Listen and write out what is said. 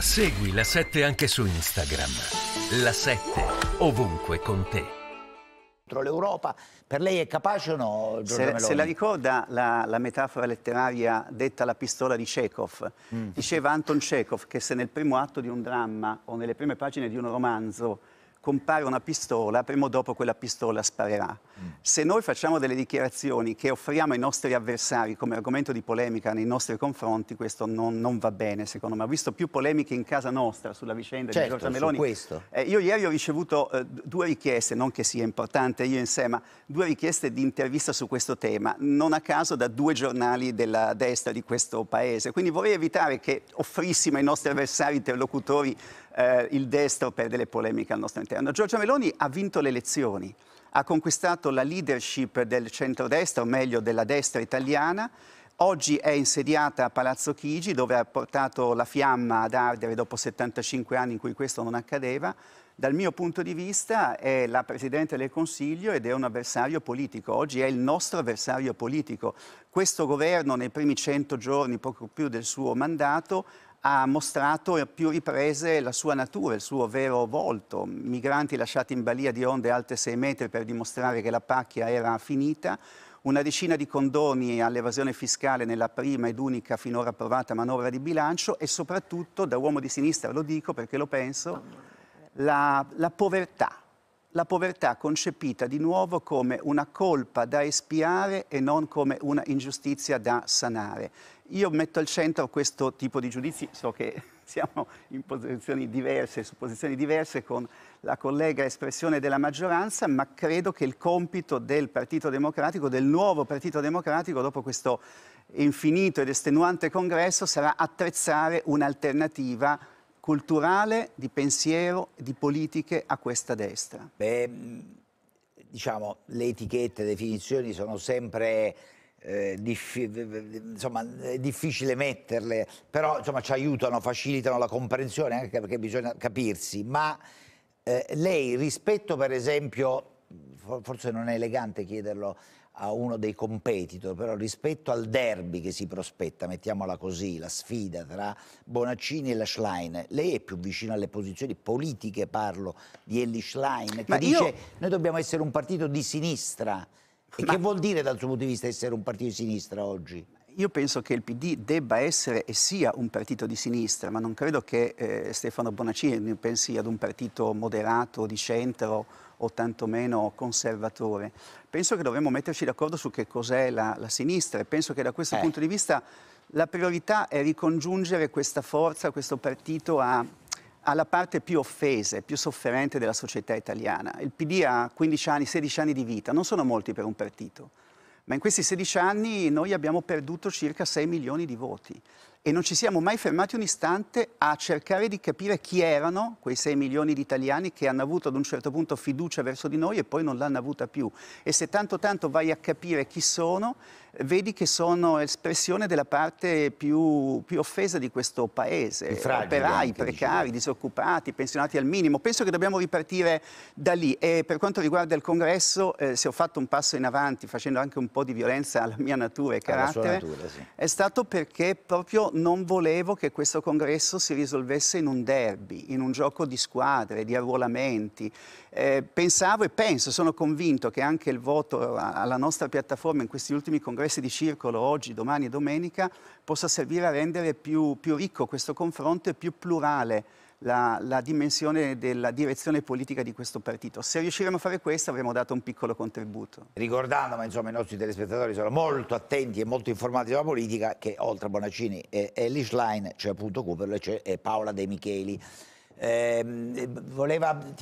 Segui la 7 anche su Instagram. La 7 ovunque con te. L'Europa per lei è capace o no? Se, se, la ricorda la, la, metafora letteraria detta la pistola di Chekhov, mm. diceva Anton Chekhov che se nel primo atto di un dramma o nelle prime pagine di un romanzo compare una pistola, prima o dopo quella pistola sparerà. Mm. Se noi facciamo delle dichiarazioni che offriamo ai nostri avversari come argomento di polemica nei nostri confronti, questo non, non va bene, secondo me. Ho visto più polemiche in casa nostra sulla vicenda certo, di Giorgia Meloni. Questo. Eh, io ieri ho ricevuto eh, due richieste, non che sia importante io in sé, ma due richieste di intervista su questo tema, non a caso da due giornali della destra di questo paese. Quindi vorrei evitare che offrissimo ai nostri avversari interlocutori eh, il destro per delle polemiche al nostro interno. Giorgia Meloni ha vinto le elezioni, ha conquistato la leadership del centrodestra, o meglio della destra italiana, Oggi è insediata a Palazzo Chigi, dove ha portato la fiamma ad ardere dopo 75 anni in cui questo non accadeva. Dal mio punto di vista è la Presidente del Consiglio ed è un avversario politico. Oggi è il nostro avversario politico. Questo governo nei primi 100 giorni, poco più del suo mandato, ha mostrato a più riprese la sua natura, il suo vero volto. Migranti lasciati in balia di onde alte 6 metri per dimostrare che la pacchia era finita, una decina di condoni all'evasione fiscale nella prima ed unica finora approvata manovra di bilancio e soprattutto, da uomo di sinistra lo dico perché lo penso, la, la povertà la povertà concepita di nuovo come una colpa da espiare e non come una ingiustizia da sanare. Io metto al centro questo tipo di giudizi, so che siamo in posizioni diverse, su posizioni diverse con la collega espressione della maggioranza, ma credo che il compito del Partito Democratico, del nuovo Partito Democratico, dopo questo infinito ed estenuante congresso, sarà attrezzare un'alternativa culturale, di pensiero, di politiche a questa destra? Beh, mm, diciamo, le etichette, le definizioni sono sempre... Eh, dif insomma, difficile metterle, però insomma, ci aiutano, facilitano la comprensione, anche perché bisogna capirsi, ma eh, lei rispetto per esempio, forse non è elegante chiederlo, a uno dei competitor, però rispetto al derby che si prospetta, mettiamola così, la sfida tra Bonaccini e la Schlein, lei è più vicino alle posizioni politiche, parlo di Elli Schlein, che Ma dice io... noi dobbiamo essere un partito di sinistra. E Ma... che vuol dire dal suo punto di vista essere un partito di sinistra oggi? Io penso che il PD debba essere e sia un partito di sinistra, ma non credo che eh, Stefano Bonaccini pensi ad un partito moderato, di centro o tantomeno conservatore. Penso che dovremmo metterci d'accordo su che cos'è la, la sinistra e penso che da questo eh. punto di vista la priorità è ricongiungere questa forza, questo partito a alla parte più offese, più sofferente della società italiana. Il PD ha 15 anni, 16 anni di vita, non sono molti per un partito ma in questi 16 anni noi abbiamo perduto circa 6 milioni di voti e non ci siamo mai fermati un istante a cercare di capire chi erano quei 6 milioni di italiani che hanno avuto ad un certo punto fiducia verso di noi e poi non l'hanno avuta più. E se tanto tanto vai a capire chi sono, vedi che sono espressione della parte più, più offesa di questo paese. Operai, precari, diciamo. disoccupati, pensionati al minimo. Penso che dobbiamo ripartire da lì. E per quanto riguarda il congresso, eh, se ho fatto un passo in avanti facendo anche un po' di violenza alla mia natura e carattere, natura, sì. è stato perché proprio non volevo che questo congresso si risolvesse in un derby, in un gioco di squadre, di arruolamenti. Eh, pensavo e penso, sono convinto che anche il voto alla nostra piattaforma in questi ultimi congressi di circolo, oggi, domani e domenica, possa servire a rendere più, più ricco questo confronto e più plurale la, la, dimensione della direzione politica di questo partito. Se riusciremo a fare questo avremo dato un piccolo contributo. Ricordando, ma insomma i nostri telespettatori sono molto attenti e molto informati sulla politica, che oltre a Bonaccini e Ellie Schlein c'è appunto Cooperlo e c'è Paola De Micheli. Eh, voleva